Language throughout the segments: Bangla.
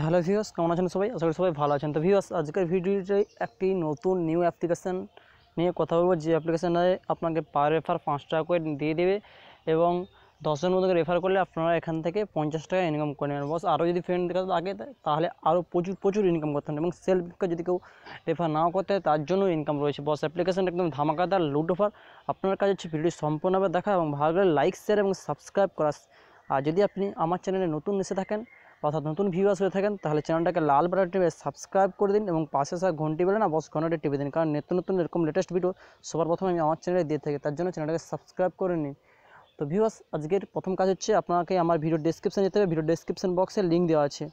হ্যালো ভিউস কেমন আছেন সবাই আশা করি সবাই ভালো আছেন তো ভিউস আজকের ভিডিওতে একটি নতুন নিউ অ্যাপ্লিকেশান নিয়ে কথা বলবো যে অ্যাপ্লিকেশানে আপনাকে পার রেফার পাঁচ টাকা করে দিয়ে দেবে এবং দশজন মধ্যে রেফার করলে আপনারা এখান থেকে পঞ্চাশ টাকা ইনকাম করে নেবেন বস আরও যদি ফ্রেন্ড আগে তাহলে আরও প্রচুর প্রচুর ইনকাম করতে হবে এবং সেলফ যদি কেউ রেফার নাও করতে তার জন্য ইনকাম রয়েছে বস অ্যাপ্লিকেশানটা একদম ধামাকাদার লুট অফার আপনার কাছে হচ্ছে ভিডিও সম্পূর্ণভাবে দেখা এবং ভালো লাইক শেয়ার এবং সাবস্ক্রাইব করা আর যদি আপনি আমার চ্যানেলে নতুন এসে থাকেন অর্থাৎ নতুন ভিউয়ার্স হয়ে থাকেন তাহলে চ্যানেলটাকে লাল বাটন টিপে সাবস্ক্রাইব করে দিন এবং পাশে সার ঘন্টি বেলে না বস ঘন্টাটি টিপে দিন কারণ নিত্য নতুন এরকম লেটেস্ট ভিডিও সবার প্রথমে আমি আমার চ্যানেলে দিয়ে থাকি তার জন্য চ্যানেলটাকে সাবস্ক্রাইব করে নিন তো ভিউয়ার্স আজকের প্রথম কাজ হচ্ছে আপনাকে আমার ভিডিও ডিসক্রিপশান যেতে হবে ভিডিও ডিসক্রিপশান বক্সে লিঙ্ক দেওয়া আছে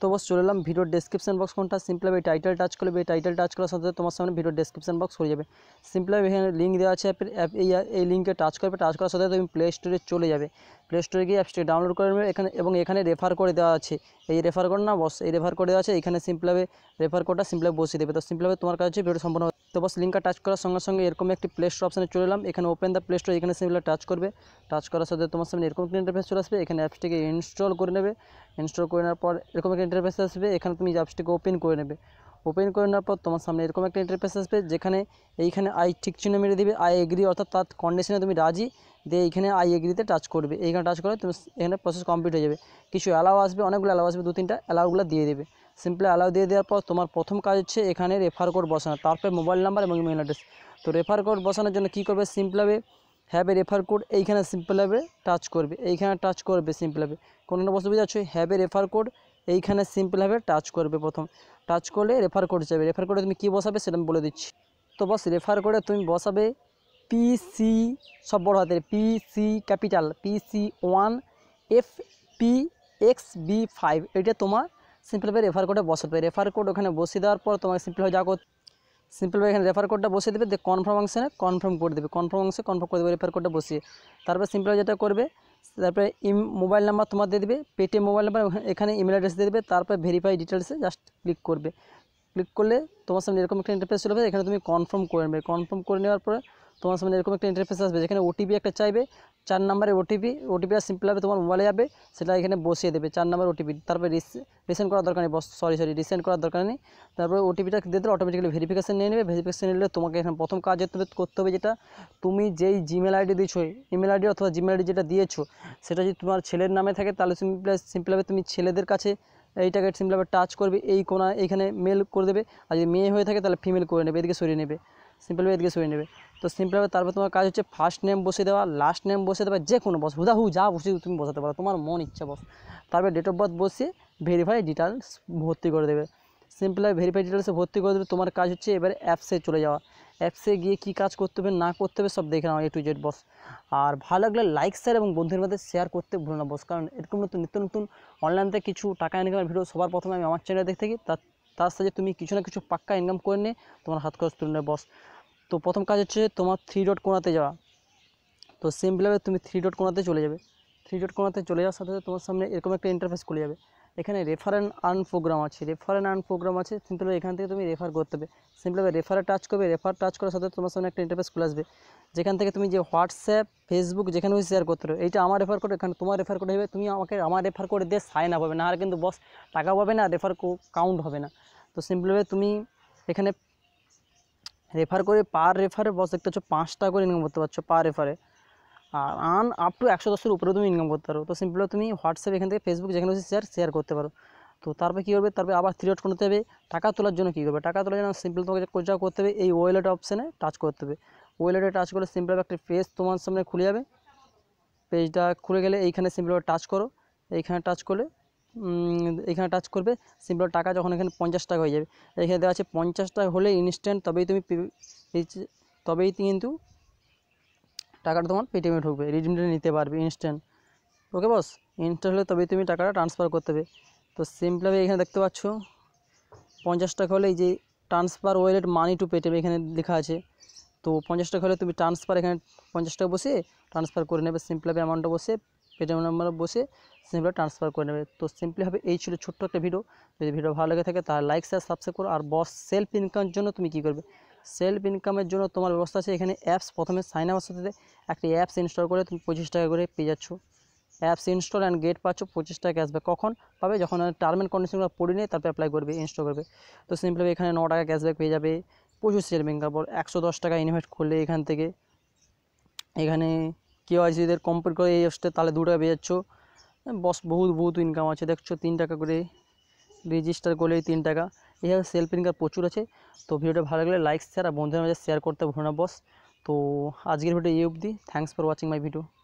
তো বস চলে এলাম ভিডিওর ডেসক্রিপশন বক্স কোনটা সিম্পলভাবে টাইটেল টাচ করবে টাইটেল টাচ করার সাথে তোমার সামনে ভিডিওর ডেসক্রিপশন বক্স হয়ে যাবে সিম্পলভাবে এখানে লিঙ্ক দেওয়া আছে অ্যাপের অ্যাপ এই এই লিঙ্কে টাচ করবে টাচ করার সাথে তুমি প্লে স্টোরে চলে যাবে প্লে স্টোরে গিয়ে অ্যাপসটি ডাউনলোড করে নেবে এখানে এবং এখানে রেফার করে দেওয়া আছে এই রেফার কোড না বস এই রেফার কোড দেওয়া আছে এখানে সিম্পলভাবে রেফার কোডটা সিম্পলভাবে বসিয়ে দেবে তো সিম্পলভাবে তোমার কাছে ভিডিও সম্পূর্ণ তো বস লিংকটা টাচ কর সঙ্গ সঙ্গ ইয়ারকম একটা প্লে স্টোর অপশনে চলে এলাম এখানে ওপেন দা প্লে স্টোর এখানে সিলে টাচ করবে টাচ করার সাথে তোমার সামনে ইয়ারকম ক্লিন ইন্টারফেস চলে আসবে এখানে অ্যাপসটিকে ইনস্টল করে নেবে ইনস্টল কোইনার পর এরকম একটা ইন্টারফেস আসবে এখানে তুমি অ্যাপসটিকে ওপেন করে নেবে ওপেন কোইনার পর তোমার সামনে এরকম একটা ইন্টারফেস আসবে যেখানে এইখানে আই টিক চিহ্ন মেরে দিবে আই এগ্রি অর্থাৎ তার কন্ডিশনে তুমি রাজি দে এখানে আই এগ্রিতে টাচ করবে এইখানে টাচ করলে তুমি এখানে প্রসেস কমপ্লিট হয়ে যাবে কিছু এলাও আসবে অনেকগুলো এলাও আসবে দুই তিনটা এলাওগুলো দিয়ে দিবে সিম্পলি অ্যালাউ দিয়ে দেওয়ার পর তোমার প্রথম কাজ হচ্ছে এখানে রেফার কোড বসানো তারপরে মোবাইল নাম্বার এবং ইমেল অ্যাড্রেস তো রেফার কোড বসানোর জন্য কী করবে সিম্পলভাবে হ্যাভ এ রেফার কোড এইখানে সিম্পলভাবে টাচ করবে এইখানে টাচ করবে সিম্পলভাবে কোনো বসে বুঝাচ্ছ হ্যাভ এ রেফার কোড এইখানে সিম্পলভাবে টাচ করবে প্রথম টাচ করলে রেফার কোড যাবে রেফার কোডে তুমি কী বসাবে সেটা আমি বলে দিচ্ছি তো বস রেফার কোডে তুমি বসাবে পিসি সব বড় হাতের PC capital PC one F P X B five এটা তোমার সিম্পলভাবে রেফার কোডে বসাতে হবে রেফার কোড ওখানে বসিয়ে দেওয়ার পর তোমাকে সিম্পলভাবে যা করতে সিম্পলভাবে এখানে রেফার কোডটা বসিয়ে দেবে দিয়ে কনফার্ম অংশে কনফার্ম করে দেবে কনফার্ম অংশে কনফার্ম করে দেবে রেফার কোডটা বসিয়ে তারপরে সিম্পলভাবে যেটা করবে তারপরে ইম মোবাইল নাম্বার তোমার দিয়ে দেবে পেটিএম মোবাইল নাম্বার এখানে ইমেল অ্যাড্রেস দিয়ে দেবে তারপরে ভেরিফাই ডিটেলসে জাস্ট ক্লিক করবে ক্লিক করলে তোমার সামনে এরকম একটা ইন্টারফেস চলে এখানে তুমি কনফার্ম করে নেবে কনফার্ম করে নেওয়ার পরে তোমার সামনে এরকম একটা ইন্টারফেস আসবে যেখানে ওটিপি একটা চাইবে চার নম্বরে ওটিপি ওটিপিটা সিম্পলভাবে তোমার মোবাইলে যাবে সেটা এখানে বসিয়ে দেবে চার নম্বর ওটিপি তারপরে রিসেন্ট করার দরকার নেই সরি সরি রিসেন্ট করার দরকার নেই তারপরে ওটিপিটা দিয়ে দিলে অটোমেটিক্যালি ভেরিফিকেশান নিয়ে নেবে ভেরিফিকেশান নিলে তোমাকে এখানে প্রথম কাজ করতে হবে যেটা তুমি যেই জিমেল আইডি দিয়েছো ইমেল আইডি অথবা জিমেল আইডি যেটা দিয়েছো সেটা যদি তোমার ছেলের নামে থাকে তাহলে সিম্পল সিম্পলভাবে তুমি ছেলেদের কাছে এইটাকে সিম্পলভাবে টাচ করবে এই কোনা এইখানে মেল করে দেবে আর যদি মেয়ে হয়ে থাকে তাহলে ফিমেল করে নেবে এদিকে সরিয়ে নেবে সিম্পলভাবে এদিকে সরিয়ে নেবে তো সিম্পলভাবে তারপর তোমার কাজ হচ্ছে ফার্স্ট নেম বসে দেওয়া লাস্ট নেম বসে দেওয়া যে কোনো বস হুদাহু যা বসে তুমি বসাতে পারো তোমার মন ইচ্ছা বস তারপরে ডেট অফ বার্থ বসে ভেরিফাই ডিটেলস ভর্তি করে দেবে সিম্পলভাবে ভেরিফাই ডিটেলসে ভর্তি করে দেবে তোমার কাজ হচ্ছে এবারে অ্যাপসে চলে যাওয়া অ্যাপসে গিয়ে কি কাজ করতে হবে না করতে হবে সব দেখে নাও এ টু জেড বস আর ভালো লাগলে লাইক শেয়ার এবং বন্ধুদের মধ্যে শেয়ার করতে ভুলো না বস কারণ এরকম নতুন নিত্য নতুন অনলাইনতে কিছু টাকা ইনকামের ভিডিও সবার প্রথমে আমি আমার চ্যানেলে দেখতে থাকি তার তার সাথে তুমি কিছু না কিছু পাক্কা ইনকাম করে নিয়ে তোমার হাত খরচ তুলে বস তো প্রথম কাজ হচ্ছে তোমার থ্রি ডট কোনাতে যাওয়া তো সিম্পলভাবে তুমি থ্রি ডট কোনাতে চলে যাবে থ্রি ডট কোনাতে চলে যাওয়ার সাথে সাথে তোমার সামনে এরকম একটা ইন্টারফেস খুলে যাবে এখানে রেফার অ্যান্ড আর্ন প্রোগ্রাম আছে রেফার অ্যান্ড আর্ন প্রোগ্রাম আছে কিন্তু এখান থেকে তুমি রেফার করতে হবে সিম্পলভাবে রেফারে টাচ করবে রেফার টাচ করার সাথে তোমার সামনে একটা ইন্টারফেস খুলে আসবে যেখান থেকে তুমি যে হোয়াটসঅ্যাপ ফেসবুক যেখানে ওই শেয়ার করতে পারো এইটা আমার রেফার করে এখানে তোমার রেফার করে হবে তুমি আমাকে আমার রেফার করে দিয়ে সাইন আপ হবে না আর কিন্তু বস টাকা পাবে না রেফার কাউন্ট হবে না তো সিম্পলভাবে তুমি এখানে রেফার করে পার রেফারে বস দেখতে পাচ্ছ পাঁচ টাকা করে ইনকাম করতে পারছো পার রেফারে আর আন আপ টু একশো দশের উপরেও তুমি ইনকাম করতে পারো তো সিম্পল তুমি হোয়াটসঅ্যাপ এখান থেকে ফেসবুক যেখানে হচ্ছে শেয়ার শেয়ার করতে পারো তো তারপর কী করবে তারপরে আবার থ্রি ডট করতে হবে টাকা তোলার জন্য কী করবে টাকা তোলার জন্য সিম্পল তোমাকে করতে হবে এই ওয়েলেট অপশানে টাচ করতে হবে ওয়েলেটে টাচ করলে সিম্পলভাবে একটা পেজ তোমার সামনে খুলে যাবে পেজটা খুলে গেলে এইখানে সিম্পলভাবে টাচ করো এইখানে টাচ করলে এখানে টাচ করবে সিম্পল টাকা যখন এখানে পঞ্চাশ টাকা হয়ে যাবে এখানে দেওয়া আছে পঞ্চাশ টাকা হলে ইনস্ট্যান্ট তবেই তুমি তবেই কিন্তু টাকাটা তোমার পেটিএমে ঢুকবে রিডিমটা নিতে পারবে ইনস্ট্যান্ট ওকে বস ইনস্ট্যান্ট হলে তবেই তুমি টাকাটা ট্রান্সফার করতে হবে তো সিম্পলভাবে এখানে দেখতে পাচ্ছ পঞ্চাশ টাকা হলে এই যে transfer wallet money to Paytm এখানে লেখা আছে তো পঞ্চাশ টাকা হলে তুমি ট্রান্সফার এখানে পঞ্চাশ টাকা বসে ট্রান্সফার করে নেবে সিম্পল অ্যামাউন্টটা বসে পেটিএম নাম্বার বসে সিম্পলভাবে ট্রান্সফার করে নেবে তো সিম্পলিভাবে এই ছিল ছোট্ট একটা ভিডিও যদি ভিডিও ভালো লেগে থাকে তাহলে লাইক শেয়ার সাবস্ক্রাইব করো আর বস সেলফ ইনকামের জন্য তুমি কি করবে সেলফ ইনকামের জন্য তোমার ব্যবস্থা আছে এখানে অ্যাপস প্রথমে সাইন আপ সাথে একটি অ্যাপস ইনস্টল করে তুমি পঁচিশ টাকা করে পেয়ে যাচ্ছ অ্যাপস ইনস্টল অ্যান্ড গেট পাচ্ছ পঁচিশ টাকা ক্যাশব্যাক কখন পাবে যখন টার্ম অ্যান্ড কন্ডিশনগুলো পড়ে নিয়ে তারপর অ্যাপ্লাই করবে ইনস্টল করবে তো সিম্পলি এখানে ন টাকা ক্যাশব্যাক পেয়ে যাবে প্রচুর শেয়ার ব্যাংকার পর একশো দশ টাকা ইনভেস্ট করলে এখান থেকে এখানে কেওয়াইসিদের কমপ্লিট করে এই অস্টে তাহলে দু টাকা বেজাচ্ছ বস বহুত বহুত ইনকাম আছে দেখছো তিন টাকা করে রেজিস্টার করলে তিন টাকা এখানে সেলফ ইনকাম প্রচুর আছে তো ভিডিওটা ভালো লাগলে লাইক শেয়ার আর বন্ধুদের মাঝে শেয়ার করতে ভুলো না বস তো আজকের ভিডিও এই অবধি thanks for watching my video